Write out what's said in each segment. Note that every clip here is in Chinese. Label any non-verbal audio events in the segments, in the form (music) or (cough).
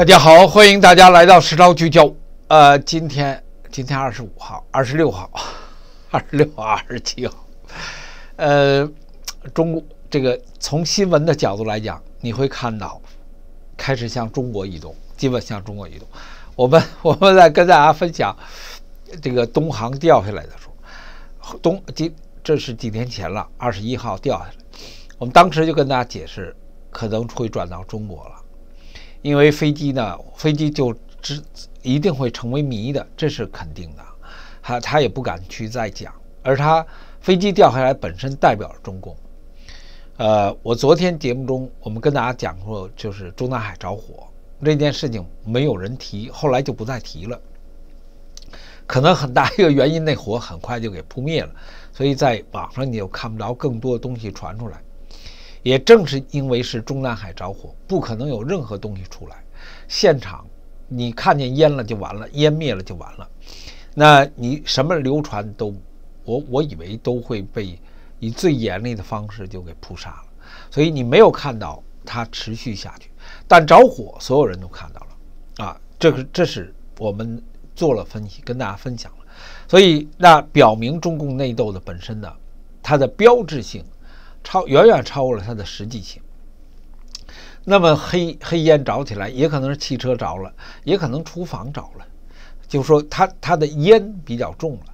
大家好，欢迎大家来到时差聚焦。呃，今天今天二十五号、二十六号、(laughs) 二十六号、二十七号，呃，中这个从新闻的角度来讲，你会看到开始向中国移动，基本向中国移动。我们 (laughs) 我们在跟大家分享这个东航掉下来的说，东今这是几天前了，二十一号掉下来，我们当时就跟大家解释，可能会转到中国了。因为飞机呢，飞机就只一定会成为谜的，这是肯定的，他他也不敢去再讲。而他飞机掉下来本身代表中共。呃，我昨天节目中我们跟大家讲过，就是中南海着火这件事情，没有人提，后来就不再提了。可能很大一个原因，那火很快就给扑灭了，所以在网上你就看不着更多的东西传出来。也正是因为是中南海着火，不可能有任何东西出来。现场你看见烟了就完了，烟灭了就完了。那你什么流传都，我我以为都会被以最严厉的方式就给扑杀了。所以你没有看到它持续下去。但着火，所有人都看到了啊。这个，这是我们做了分析，跟大家分享了。所以那表明中共内斗的本身呢，它的标志性。超远远超过了它的实际性。那么黑黑烟着起来，也可能是汽车着了，也可能厨房着了，就说它它的烟比较重了。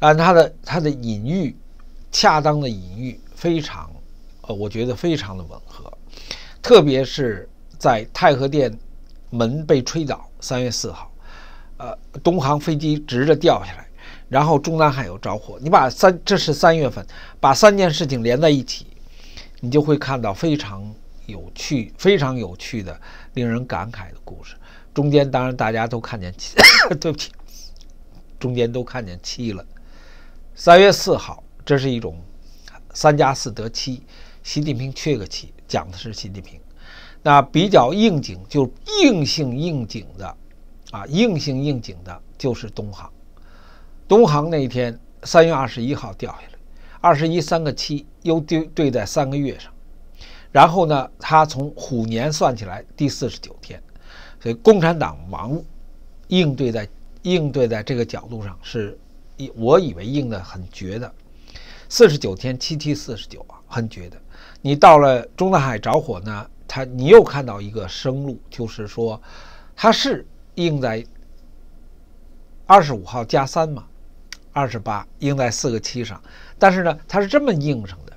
但它的它的隐喻，恰当的隐喻非常，呃，我觉得非常的吻合。特别是在太和殿门被吹倒，三月四号，呃，东航飞机直着掉下来。然后中南海有着火，你把三这是三月份，把三件事情连在一起，你就会看到非常有趣、非常有趣的、令人感慨的故事。中间当然大家都看见七，(coughs) 对不起，中间都看见七了。三月四号，这是一种三加四得七，习近平缺个七，讲的是习近平。那比较应景，就硬性应景的啊，硬性应景的就是东航。东航那一天，三月二十一号掉下来，二十一三个七又对对在三个月上，然后呢，他从虎年算起来第四十九天，所以共产党忙，应对在应对在这个角度上是，我以为应的很绝的，四十九天七七四十九啊，很绝的。你到了中南海着火呢，他你又看到一个生路，就是说，他是应在二十五号加三嘛。二十八应在四个七上，但是呢，它是这么应上的，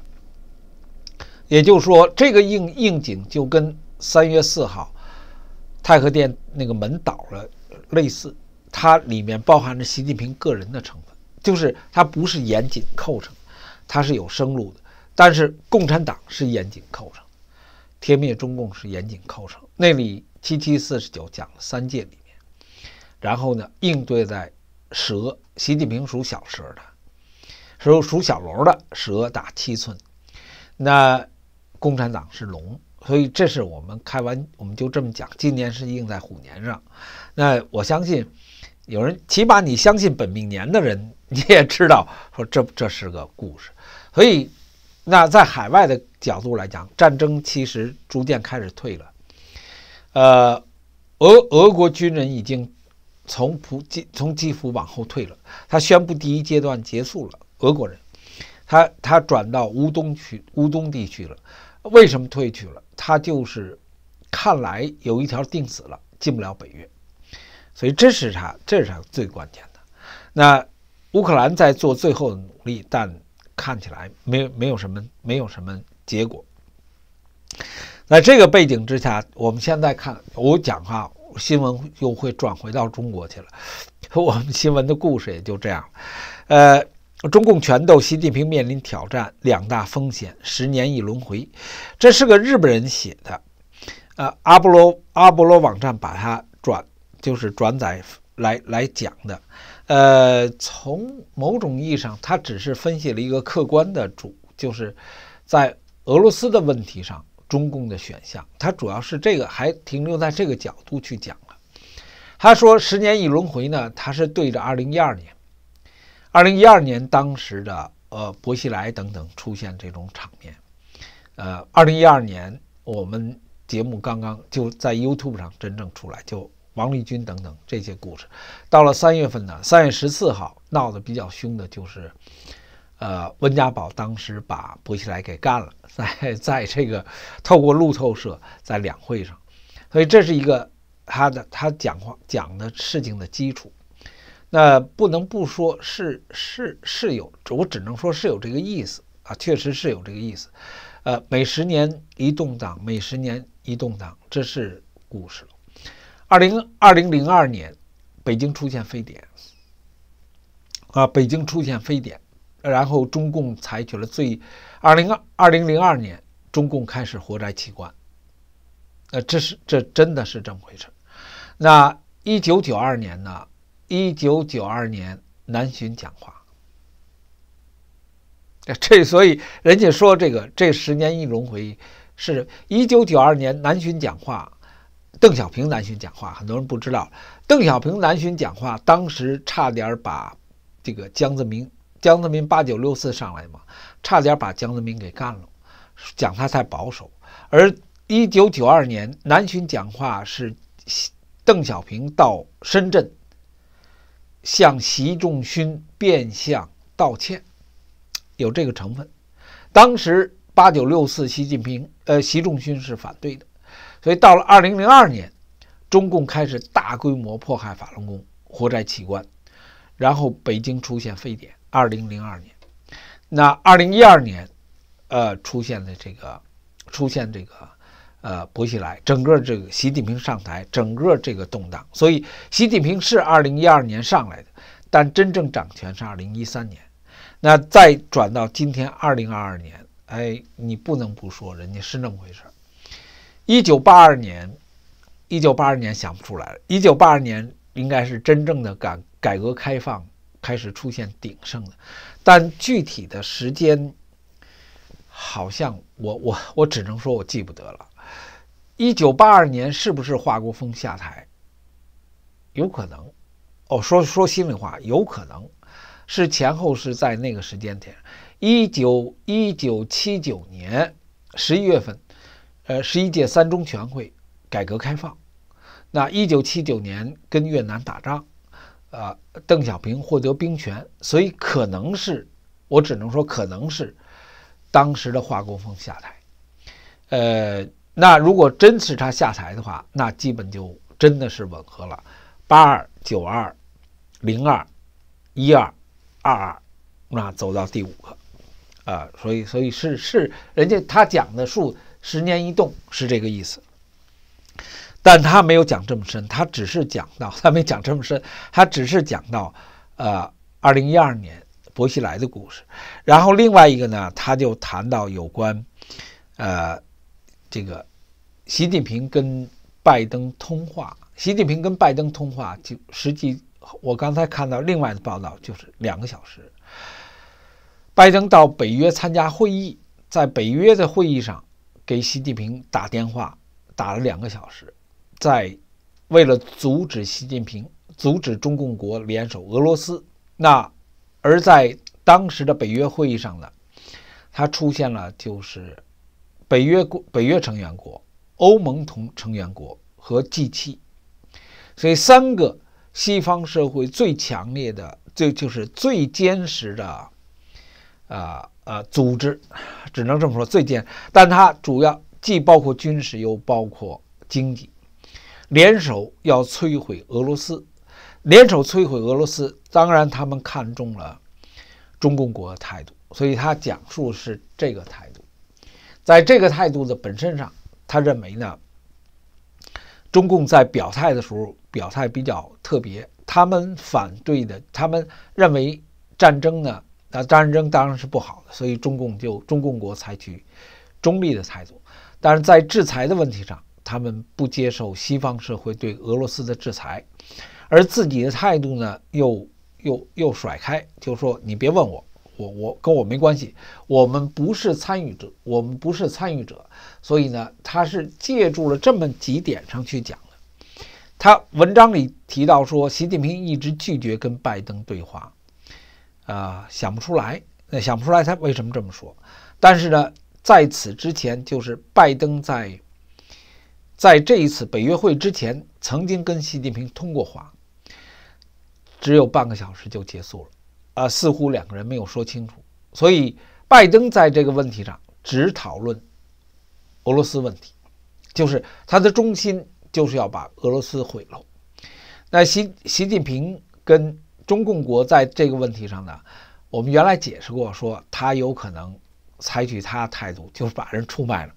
也就是说，这个应应景就跟三月四号太和殿那个门倒了类似，它里面包含着习近平个人的成分，就是它不是严谨扣成，它是有生路的。但是共产党是严谨扣成，天灭中共是严谨扣成，那里七七四十九讲了三界里面，然后呢应对在。蛇，习近平属小蛇的，属属小龙的蛇打七寸。那共产党是龙，所以这是我们开完我们就这么讲。今年是应在虎年上，那我相信有人，起码你相信本命年的人，你也知道说这这是个故事。所以那在海外的角度来讲，战争其实逐渐开始退了。呃，俄俄国军人已经。从普基从基辅往后退了，他宣布第一阶段结束了。俄国人，他他转到乌东区乌东地区了。为什么退去了？他就是看来有一条定死了，进不了北约。所以这是他这是他最关键的。那乌克兰在做最后的努力，但看起来没有没有什么没有什么结果。在这个背景之下，我们现在看我讲哈，新闻又会转回到中国去了，(laughs) 我们新闻的故事也就这样。呃，中共权斗，习近平面临挑战，两大风险，十年一轮回。这是个日本人写的，呃，阿波罗阿波罗网站把它转，就是转载来来讲的。呃，从某种意义上，他只是分析了一个客观的主，就是在俄罗斯的问题上。中共的选项，他主要是这个，还停留在这个角度去讲了。他说“十年一轮回”呢，他是对着2012年，2012年当时的呃薄熙来等等出现这种场面。呃，2012年我们节目刚刚就在 YouTube 上真正出来，就王立军等等这些故事。到了三月份呢，三月十四号闹得比较凶的就是。呃，温家宝当时把薄熙来给干了，(laughs) 在在这个透过路透社在两会上，所以这是一个他的他讲话讲的事情的基础。那不能不说，是是是有，我只能说是有这个意思啊，确实是有这个意思。呃，每十年一动荡，每十年一动荡，这是故事了。二零二零零二年，北京出现非典，啊，北京出现非典。然后中共采取了最，二零二二零零二年中共开始活摘器官，那这是这真的是这么回事？那一九九二年呢？一九九二年南巡讲话，这 (laughs) 所以人家说这个这十年一轮回，是一九九二年南巡讲话，邓小平南巡讲话，很多人不知道邓小平南巡讲话，当时差点把这个江泽民。江泽民八九六四上来嘛，差点把江泽民给干了，讲他太保守。而一九九二年南巡讲话是邓小平到深圳，向习仲勋变相道歉，有这个成分。当时八九六四，习近平呃习仲勋是反对的，所以到了二零零二年，中共开始大规模迫害法轮功，活摘器官，然后北京出现非典。二零零二年，那二零一二年，呃，出现的这个，出现这个，呃，薄熙来，整个这个习近平上台，整个这个动荡，所以习近平是二零一二年上来的，但真正掌权是二零一三年，那再转到今天二零二二年，哎，你不能不说人家是那么回事。一九八二年，一九八二年想不出来了，一九八二年应该是真正的改改革开放。开始出现鼎盛的，但具体的时间好像我我我只能说我记不得了。一九八二年是不是华国锋下台？有可能，哦，说说心里话，有可能是前后是在那个时间点。一九一九七九年十一月份，呃，十一届三中全会，改革开放。那一九七九年跟越南打仗。啊，邓小平获得兵权，所以可能是，我只能说可能是当时的华国锋下台。呃，那如果真是他下台的话，那基本就真的是吻合了。八二、九二、零二、一二、二二，那走到第五个，啊，所以所以是是人家他讲的数十年一动是这个意思。但他没有讲这么深，他只是讲到 (laughs) 他没讲这么深，他只是讲到，呃，二零一二年薄熙来的故事。然后另外一个呢，他就谈到有关，呃，这个习近平跟拜登通话。习近平跟拜登通话，就实际我刚才看到另外的报道，就是两个小时。拜登到北约参加会议，在北约的会议上给习近平打电话，打了两个小时。在为了阻止习近平、阻止中共国联手俄罗斯，那而在当时的北约会议上呢，它出现了就是北约国、北约成员国、欧盟同成员国和 G 七，所以三个西方社会最强烈的、这就是最坚实的啊啊组织，只能这么说最坚。但它主要既包括军事，又包括经济。联手要摧毁俄罗斯，联手摧毁俄罗斯。当然，他们看中了中共国态度，所以他讲述是这个态度。在这个态度的本身上，他认为呢，中共在表态的时候表态比较特别。他们反对的，他们认为战争呢，那战争当然是不好的，所以中共就中共国采取中立的态度。但是在制裁的问题上。他们不接受西方社会对俄罗斯的制裁，而自己的态度呢，又又又甩开，就说你别问我，我我跟我没关系，我们不是参与者，我们不是参与者。所以呢，他是借助了这么几点上去讲的。他文章里提到说，习近平一直拒绝跟拜登对话，啊，想不出来，那想不出来他为什么这么说。但是呢，在此之前，就是拜登在。在这一次北约会之前，曾经跟习近平通过话，只有半个小时就结束了，啊，似乎两个人没有说清楚。所以拜登在这个问题上只讨论俄罗斯问题，就是他的中心就是要把俄罗斯毁了。那习习近平跟中共国在这个问题上呢，我们原来解释过，说他有可能采取他态度，就是把人出卖了，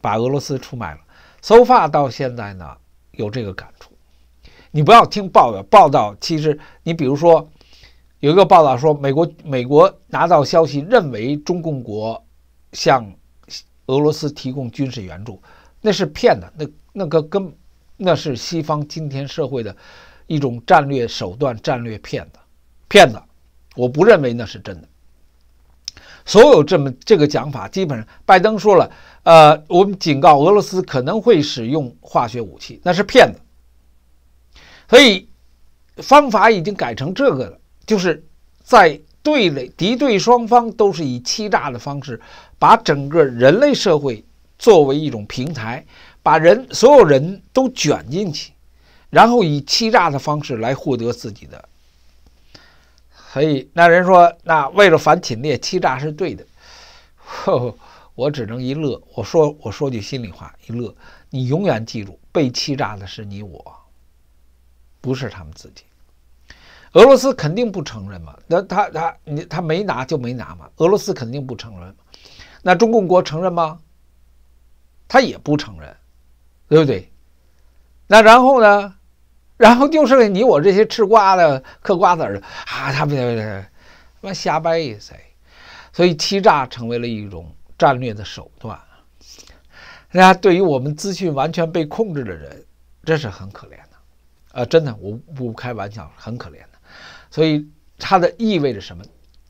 把俄罗斯出卖了。搜发到现在呢，有这个感触。你不要听报道，报道其实你比如说，有一个报道说美国美国拿到消息，认为中共国向俄罗斯提供军事援助，那是骗的。那那个跟那是西方今天社会的一种战略手段，战略骗子，骗子，我不认为那是真的。所有这么这个讲法，基本上拜登说了，呃，我们警告俄罗斯可能会使用化学武器，那是骗子。所以方法已经改成这个了，就是在对垒敌对双方都是以欺诈的方式，把整个人类社会作为一种平台，把人所有人都卷进去，然后以欺诈的方式来获得自己的。所以那人说：“那为了反侵略、欺诈是对的。”呵呵，我只能一乐。我说：“我说句心里话，一乐，你永远记住，被欺诈的是你我，不是他们自己。俄罗斯肯定不承认嘛？那他他他没拿就没拿嘛。俄罗斯肯定不承认。那中共国承认吗？他也不承认，对不对？那然后呢？”然后就剩下你我这些吃瓜的、嗑瓜子儿的啊，他们他妈瞎掰谁？所以欺诈成为了一种战略的手段。大家对于我们资讯完全被控制的人，这是很可怜的，呃，真的，我不开玩笑，很可怜的。所以它的意味着什么？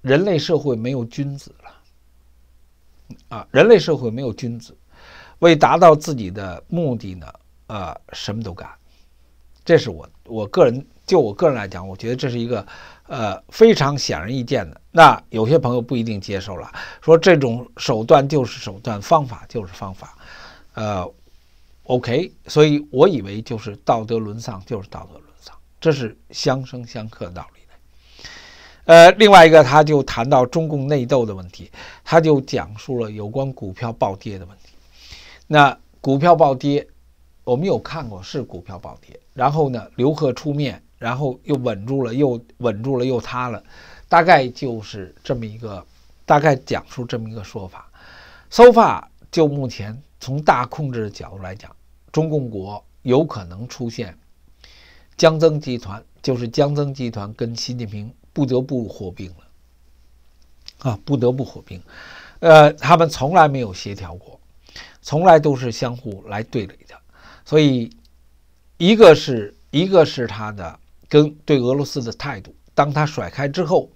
人类社会没有君子了，啊，人类社会没有君子，为达到自己的目的呢，呃，什么都干。这是我我个人就我个人来讲，我觉得这是一个，呃，非常显而易见的。那有些朋友不一定接受了，说这种手段就是手段，方法就是方法，呃，OK。所以我以为就是道德沦丧，就是道德沦丧，这是相生相克的道理。呃，另外一个他就谈到中共内斗的问题，他就讲述了有关股票暴跌的问题。那股票暴跌。我们有看过是股票暴跌，然后呢，刘鹤出面，然后又稳住了，又稳住了，又塌了，大概就是这么一个，大概讲述这么一个说法。so far 就目前从大控制的角度来讲，中共国有可能出现江曾集团，就是江曾集团跟习近平不得不合并了啊，不得不火并，呃，他们从来没有协调过，从来都是相互来对垒的。所以，一个是一个是他的跟对俄罗斯的态度，当他甩开之后，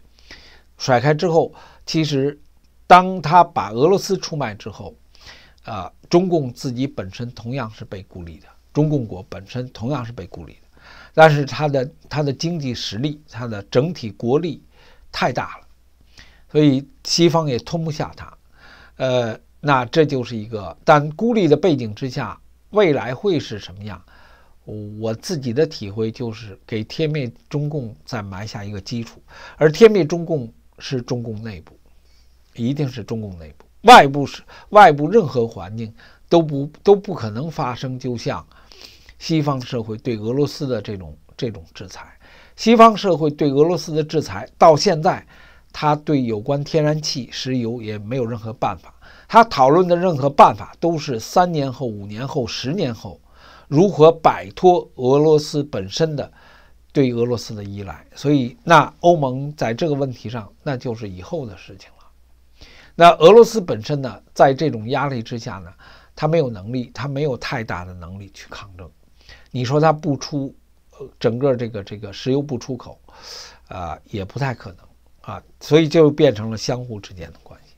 甩开之后，其实当他把俄罗斯出卖之后，啊，中共自己本身同样是被孤立的，中共国本身同样是被孤立的，但是他的他的经济实力，他的整体国力太大了，所以西方也吞不下他，呃，那这就是一个但孤立的背景之下。未来会是什么样？我自己的体会就是给天灭中共再埋下一个基础，而天灭中共是中共内部，一定是中共内部，外部是外部任何环境都不都不可能发生。就像西方社会对俄罗斯的这种这种制裁，西方社会对俄罗斯的制裁到现在，他对有关天然气、石油也没有任何办法。他讨论的任何办法都是三年后、五年后、十年后如何摆脱俄罗斯本身的对俄罗斯的依赖。所以，那欧盟在这个问题上，那就是以后的事情了。那俄罗斯本身呢，在这种压力之下呢，他没有能力，他没有太大的能力去抗争。你说他不出，呃，整个这个这个石油不出口，啊，也不太可能啊。所以就变成了相互之间的关系，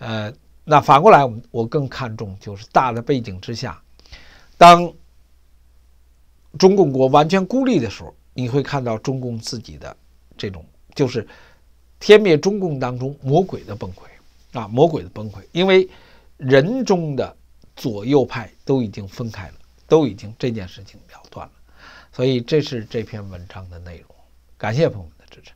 呃。那反过来，我我更看重就是大的背景之下，当中共国完全孤立的时候，你会看到中共自己的这种就是天灭中共当中魔鬼的崩溃啊，魔鬼的崩溃，因为人中的左右派都已经分开了，都已经这件事情了断了，所以这是这篇文章的内容。感谢朋友们的支持。